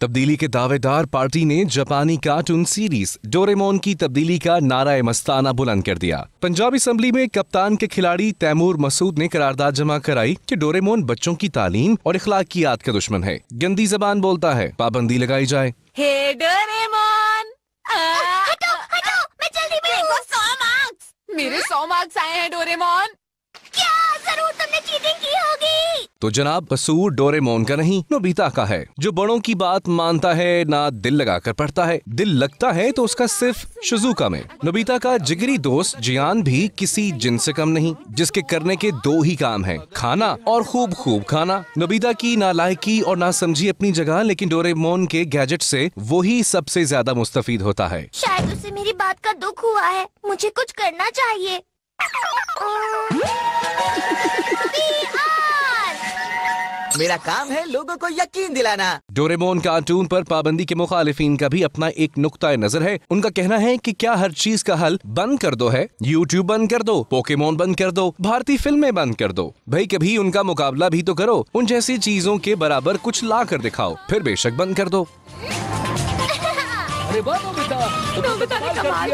तब्दीली के दावेदार पार्टी ने जापानी कार्टून सीरीज डोरेमोन की तब्दीली का नारा मस्ताना बुलंद कर दिया पंजाब असम्बली में कप्तान के खिलाड़ी तैमूर मसूद ने करारदाद जमा कराई कि डोरेमोन बच्चों की तालीम और इखलाकियात का दुश्मन है गंदी जबान बोलता है पाबंदी लगाई जाए हे डोरेमोन मेरे सौ मार्क्स आए हैं डोरेमोन क्या जरूर तुमने चीटिंग की होगी तो जनाब कसूर डोरेमोन का नहीं नोबीता का है जो बड़ों की बात मानता है ना दिल लगाकर पढ़ता है दिल लगता है तो उसका सिर्फ शुजुका में नोबीता का जिगरी दोस्त जियान भी किसी जिन से कम नहीं जिसके करने के दो ही काम है खाना और खूब खूब खाना नोबीता की नालायकी और ना समझी अपनी जगह लेकिन डोरेमोन के गैजेट से वो ही सबसे ज्यादा मुस्तफ होता है शायद उसे मेरी बात का दुख हुआ है मुझे कुछ करना चाहिए मेरा काम है लोगों को यकीन दिलाना डोरेमोन कार्टून पर पाबंदी के मुखालिफिन का भी अपना एक नुकता नजर है उनका कहना है कि क्या हर चीज का हल बंद कर दो है यूट्यूब बंद कर दो पोकेमोन बंद कर दो भारतीय फिल्में बंद कर दो भाई कभी उनका मुकाबला भी तो करो उन जैसी चीजों के बराबर कुछ ला कर दिखाओ फिर बेशक बंद कर दो अरे वाह तो नोबिता